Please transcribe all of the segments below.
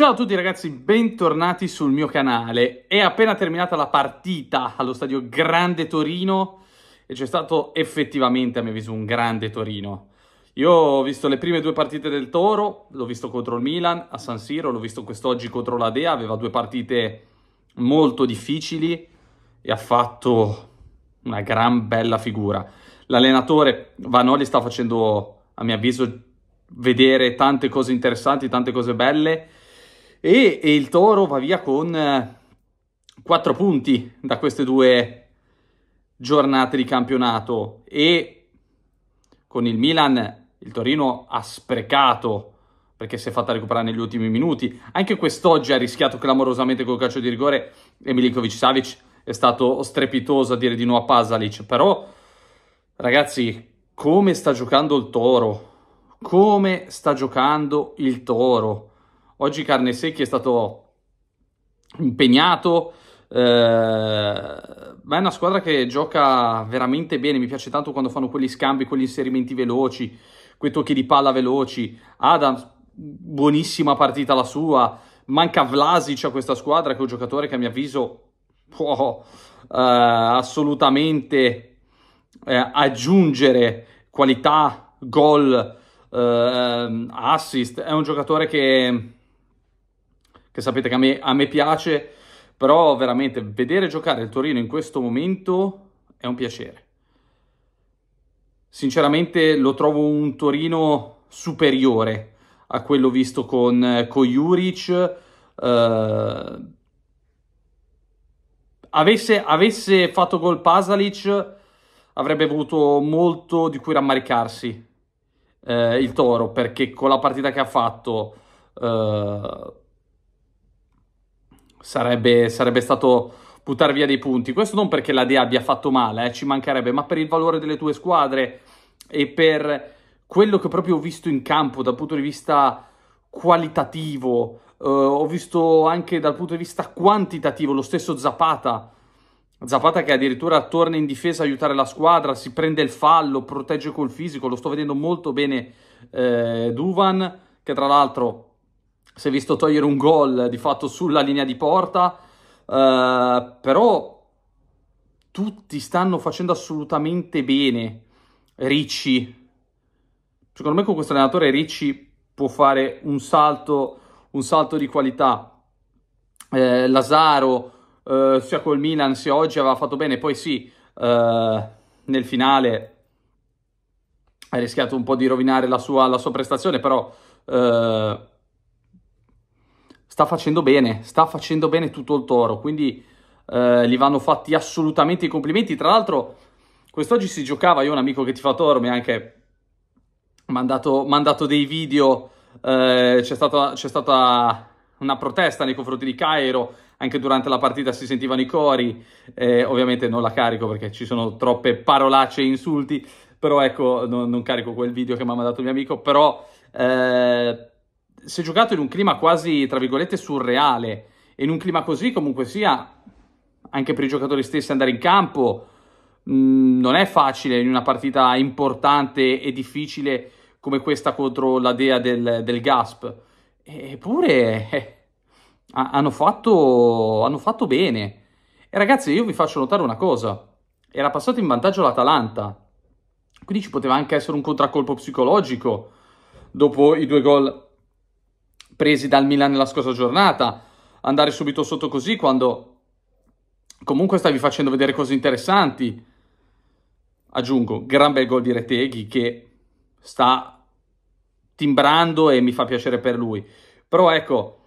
Ciao a tutti ragazzi, bentornati sul mio canale. È appena terminata la partita allo stadio Grande Torino e c'è stato effettivamente, a mio avviso, un grande Torino. Io ho visto le prime due partite del Toro, l'ho visto contro il Milan a San Siro, l'ho visto quest'oggi contro la Dea, aveva due partite molto difficili e ha fatto una gran bella figura. L'allenatore Vanoli sta facendo, a mio avviso, vedere tante cose interessanti, tante cose belle e, e il Toro va via con 4 eh, punti da queste due giornate di campionato e con il Milan il Torino ha sprecato perché si è fatta recuperare negli ultimi minuti. Anche quest'oggi ha rischiato clamorosamente col calcio di rigore e Milinkovic Savic è stato strepitoso a dire di no a Pasalic, però ragazzi, come sta giocando il Toro? Come sta giocando il Toro? Oggi Carne Secchi è stato impegnato, eh, è una squadra che gioca veramente bene, mi piace tanto quando fanno quegli scambi, quegli inserimenti veloci, quei tocchi di palla veloci. Adams, buonissima partita la sua, manca Vlasic a questa squadra che è un giocatore che a mio avviso può eh, assolutamente eh, aggiungere qualità, gol, eh, assist. È un giocatore che che sapete che a me, a me piace, però veramente vedere giocare il Torino in questo momento è un piacere. Sinceramente lo trovo un Torino superiore a quello visto con, con Juric. Uh, avesse, avesse, fatto gol Pasalic avrebbe avuto molto di cui rammaricarsi uh, il Toro perché con la partita che ha fatto uh, sarebbe, sarebbe stato buttare via dei punti. Questo non perché la DEA abbia fatto male, eh, ci mancherebbe, ma per il valore delle tue squadre e per quello che proprio ho visto in campo dal punto di vista qualitativo, eh, ho visto anche dal punto di vista quantitativo lo stesso Zapata. Zapata che addirittura torna in difesa a aiutare la squadra, si prende il fallo, protegge col fisico, lo sto vedendo molto bene eh, Duvan, che tra l'altro si è visto togliere un gol di fatto sulla linea di porta, eh, però tutti stanno facendo assolutamente bene. Ricci, secondo me con questo allenatore Ricci può fare un salto, un salto di qualità. Eh, Lazaro, eh, sia col Milan sia oggi, aveva fatto bene, poi sì, eh, nel finale ha rischiato un po' di rovinare la sua, la sua prestazione, però... Eh, sta facendo bene, sta facendo bene tutto il toro, quindi eh, gli vanno fatti assolutamente i complimenti. Tra l'altro, quest'oggi si giocava, io ho un amico che ti fa toro, mi ha anche mandato, mandato dei video, eh, c'è, stata, c'è, stata, una protesta nei confronti di Cairo, anche durante la partita si sentivano i cori, eh, ovviamente non la carico perché ci sono troppe parolacce e insulti, però ecco, non, non carico quel video che mi ha mandato il mio amico, però... Eh, si è giocato in un clima quasi, tra virgolette, surreale, e in un clima così comunque sia, anche per i giocatori stessi andare in campo, mm, non è facile in una partita importante e difficile come questa contro la Dea del, del Gasp. Eppure eh, hanno, fatto, hanno fatto bene. E ragazzi, io vi faccio notare una cosa. Era passato in vantaggio l'Atalanta, quindi ci poteva anche essere un contraccolpo psicologico dopo i due gol presi dal Milan nella scorsa giornata, andare subito sotto così quando comunque stavi facendo vedere cose interessanti. Aggiungo, gran bel gol di Reteghi che sta timbrando e mi fa piacere per lui. Però ecco,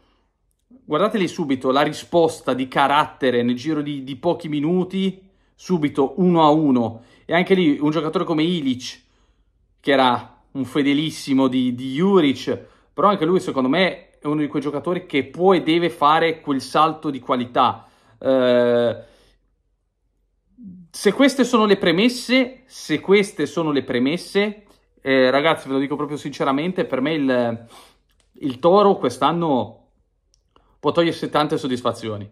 guardateli subito la risposta di carattere nel giro di, di pochi minuti, subito uno a uno. E anche lì un giocatore come Ilic, che era un fedelissimo di, di Juric, però anche lui secondo me è uno di quei giocatori che può e deve fare quel salto di qualità. Eh, se queste sono le premesse, se queste sono le premesse, eh, ragazzi ve lo dico proprio sinceramente, per me il, il Toro quest'anno può togliersi tante soddisfazioni.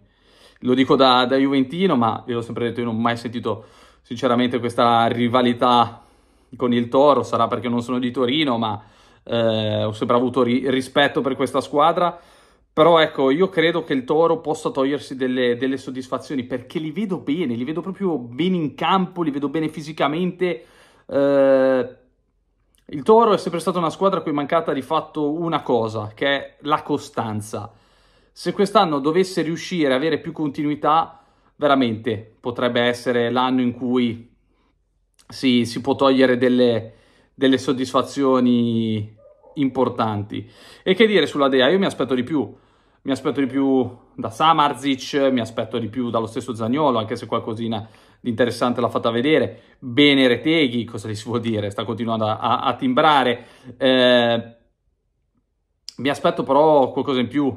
Lo dico da, da Juventino, ma ve l'ho sempre detto, io non ho mai sentito sinceramente questa rivalità con il Toro, sarà perché non sono di Torino, ma eh, ho sempre avuto ri- rispetto per questa squadra, però ecco, io credo che il Toro possa togliersi delle, delle soddisfazioni perché li vedo bene, li vedo proprio bene in campo, li vedo bene fisicamente. Eh, il Toro è sempre stata una squadra a cui è mancata di fatto una cosa, che è la costanza. Se quest'anno dovesse riuscire a avere più continuità, veramente potrebbe essere l'anno in cui si, si può togliere delle, delle soddisfazioni importanti. E che dire sulla Dea? Io mi aspetto di più. Mi aspetto di più da Samarzic, mi aspetto di più dallo stesso Zagnolo, anche se qualcosina di interessante l'ha fatta vedere. Bene Reteghi, cosa gli si può dire? Sta continuando a, a timbrare. Eh, mi aspetto però qualcosa in più.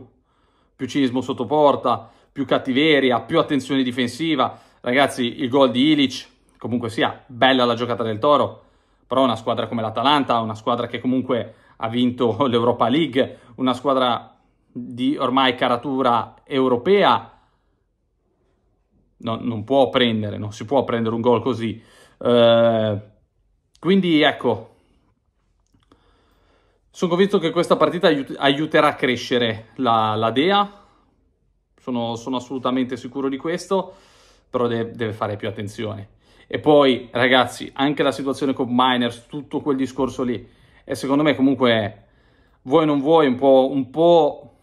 Più cinismo sotto porta, più cattiveria, più attenzione difensiva. Ragazzi, il gol di Ilic, comunque sia, bella la giocata del Toro però una squadra come l'Atalanta, una squadra che comunque ha vinto l'Europa League, una squadra di ormai caratura europea, no, non può prendere, non si può prendere un gol così. Eh, quindi ecco, sono convinto che questa partita aiut- aiuterà a crescere la, la Dea, sono, sono, assolutamente sicuro di questo, però de- deve fare più attenzione. E poi, ragazzi, anche la situazione con Miners, tutto quel discorso lì, e secondo me comunque, voi non vuoi, un po', un po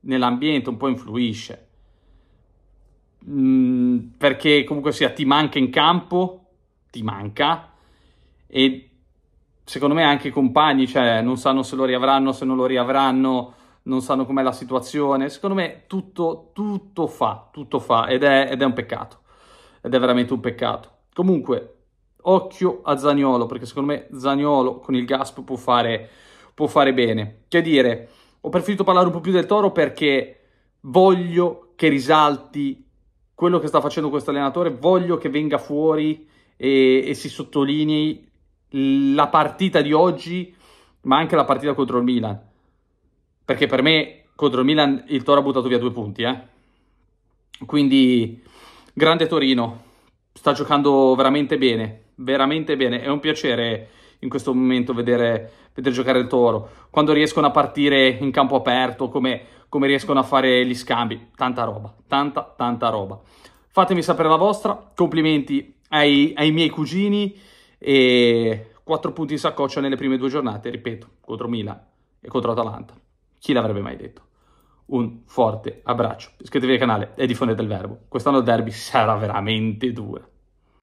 nell'ambiente, un po' influisce. Mm, perché comunque sia, ti manca in campo, ti manca, e secondo me anche i compagni, cioè, non sanno se lo riavranno, se non lo riavranno, non sanno com'è la situazione. Secondo me tutto, tutto fa, tutto fa, ed è, ed è un peccato ed è veramente un peccato. Comunque, occhio a Zaniolo, perché secondo me Zaniolo con il Gasp può fare, può fare bene. Che dire, ho preferito parlare un po' più del Toro perché voglio che risalti quello che sta facendo questo allenatore, voglio che venga fuori e, e si sottolinei la partita di oggi, ma anche la partita contro il Milan. Perché per me contro il Milan il Toro ha buttato via due punti, eh? Quindi Grande Torino, sta giocando veramente bene, veramente bene. È un piacere in questo momento vedere, vedere giocare il Toro. Quando riescono a partire in campo aperto, come, come riescono a fare gli scambi, tanta roba, tanta, tanta roba. Fatemi sapere la vostra, complimenti ai, ai miei cugini e 4 punti in saccoccia nelle prime due giornate, ripeto, contro Milan e contro Atalanta. Chi l'avrebbe mai detto? un forte abbraccio. Iscrivetevi al canale e diffondete il verbo. Quest'anno il derby sarà veramente dura.